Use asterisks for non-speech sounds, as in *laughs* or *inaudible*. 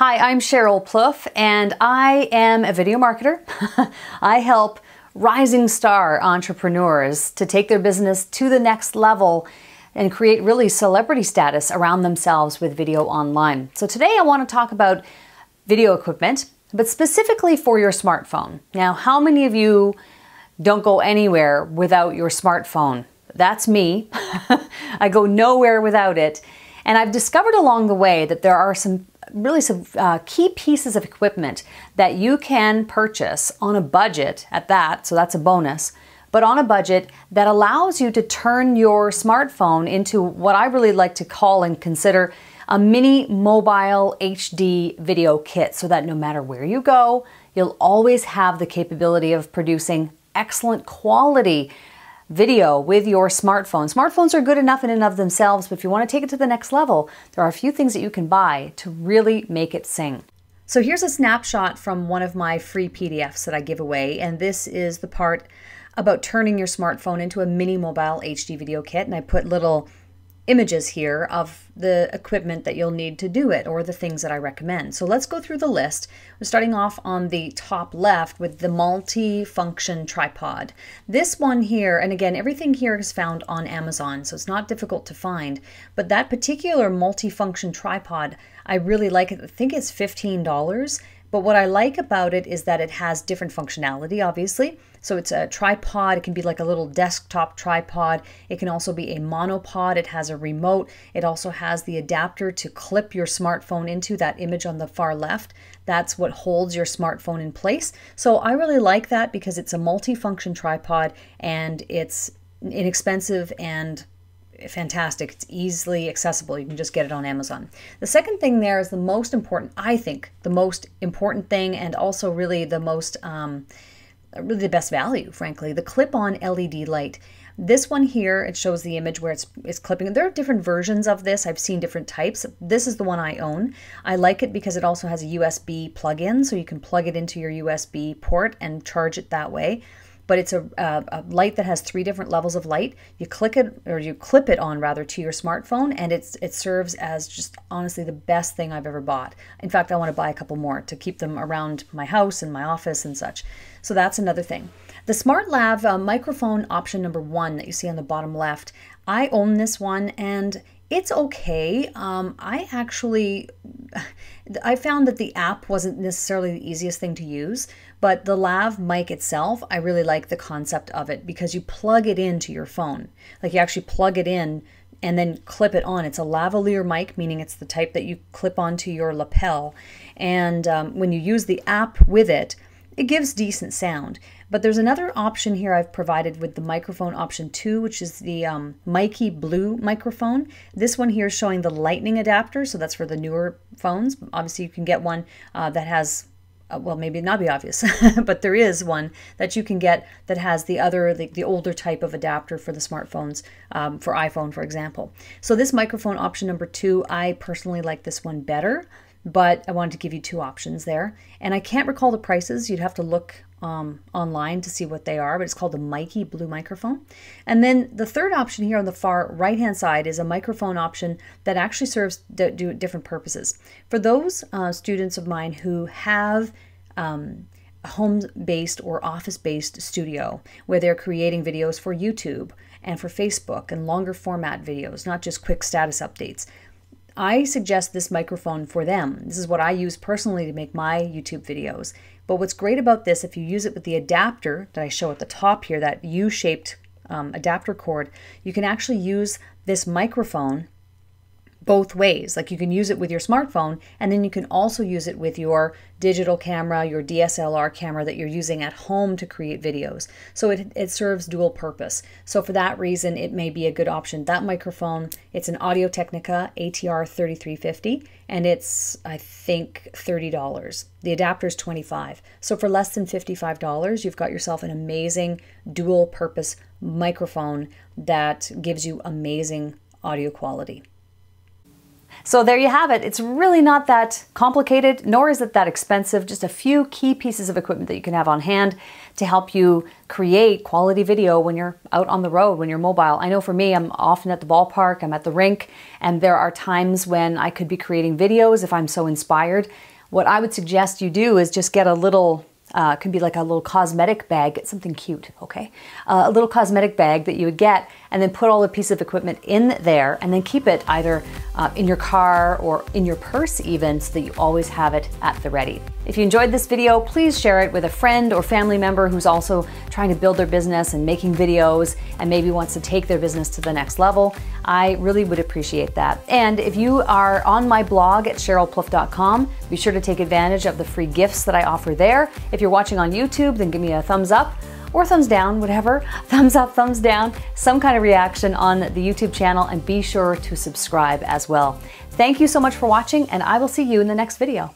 Hi, I'm Cheryl Pluff, and I am a video marketer. *laughs* I help rising star entrepreneurs to take their business to the next level and create really celebrity status around themselves with video online. So today I want to talk about video equipment, but specifically for your smartphone. Now, how many of you don't go anywhere without your smartphone? That's me. *laughs* I go nowhere without it. And I've discovered along the way that there are some really some uh, key pieces of equipment that you can purchase on a budget at that, so that's a bonus, but on a budget that allows you to turn your smartphone into what I really like to call and consider a mini mobile HD video kit so that no matter where you go, you'll always have the capability of producing excellent quality video with your smartphone. Smartphones are good enough in and of themselves, but if you want to take it to the next level, there are a few things that you can buy to really make it sing. So here's a snapshot from one of my free PDFs that I give away, and this is the part about turning your smartphone into a mini mobile HD video kit, and I put little images here of the equipment that you'll need to do it or the things that I recommend. So let's go through the list. starting off on the top left with the multi-function tripod. This one here, and again, everything here is found on Amazon, so it's not difficult to find, but that particular multi-function tripod, I really like it. I think it's $15, but what I like about it is that it has different functionality, obviously, so it's a tripod, it can be like a little desktop tripod. It can also be a monopod, it has a remote. It also has the adapter to clip your smartphone into that image on the far left. That's what holds your smartphone in place. So I really like that because it's a multifunction tripod and it's inexpensive and fantastic. It's easily accessible. You can just get it on Amazon. The second thing there is the most important, I think, the most important thing, and also really the most um, really the best value, frankly. The clip-on LED light. This one here, it shows the image where it's, it's clipping. There are different versions of this. I've seen different types. This is the one I own. I like it because it also has a USB plug-in, so you can plug it into your USB port and charge it that way but it's a, a, a, light that has three different levels of light. You click it or you clip it on rather to your smartphone, and it's it serves as just honestly the best thing I've ever bought. In fact, I want to buy a couple more to keep them around my house and my office and such. So that's another thing. The Smart Lav uh, microphone option number one that you see on the bottom left, I own this one and it's okay. Um, I actually, I found that the app wasn't necessarily the easiest thing to use, but the lav mic itself, I really like the concept of it because you plug it into your phone. Like you actually plug it in and then clip it on. It's a lavalier mic, meaning it's the type that you clip onto your lapel. And um, when you use the app with it, it gives decent sound. But there's another option here I've provided with the microphone option 2, which is the um, Mikey Blue microphone. This one here is showing the lightning adapter, so that's for the newer phones. Obviously, you can get one uh, that has uh, well, maybe not be obvious, *laughs* but there is one that you can get that has the other, the, the older type of adapter for the smartphones, um, for iPhone, for example. So this microphone option number two, I personally like this one better but I wanted to give you two options there. And I can't recall the prices. You'd have to look um, online to see what they are, but it's called the Mikey Blue Microphone. And then the third option here on the far right hand side is a microphone option that actually serves do different purposes. For those uh, students of mine who have um, home based or office based studio where they're creating videos for YouTube and for Facebook and longer format videos, not just quick status updates. I suggest this microphone for them. This is what I use personally to make my YouTube videos. But what's great about this, if you use it with the adapter that I show at the top here, that U-shaped um, adapter cord, you can actually use this microphone both ways. Like you can use it with your smartphone, and then you can also use it with your digital camera, your DSLR camera that you're using at home to create videos. So it, it serves dual purpose. So for that reason, it may be a good option. That microphone, it's an Audio Technica ATR 3350, and it's, I think, $30. The adapter is 25 So for less than $55, you've got yourself an amazing dual purpose microphone that gives you amazing audio quality. So there you have it. It's really not that complicated, nor is it that expensive. Just a few key pieces of equipment that you can have on hand to help you create quality video when you're out on the road, when you're mobile. I know for me, I'm often at the ballpark, I'm at the rink, and there are times when I could be creating videos if I'm so inspired. What I would suggest you do is just get a little uh, it can be like a little cosmetic bag, something cute, okay? Uh, a little cosmetic bag that you would get and then put all the piece of equipment in there and then keep it either uh, in your car or in your purse even so that you always have it at the ready. If you enjoyed this video, please share it with a friend or family member who's also trying to build their business and making videos and maybe wants to take their business to the next level. I really would appreciate that. And if you are on my blog at CherylPluff.com, be sure to take advantage of the free gifts that I offer there. If you're watching on YouTube, then give me a thumbs up or thumbs down, whatever, *laughs* thumbs up, thumbs down, some kind of reaction on the YouTube channel, and be sure to subscribe as well. Thank you so much for watching, and I will see you in the next video.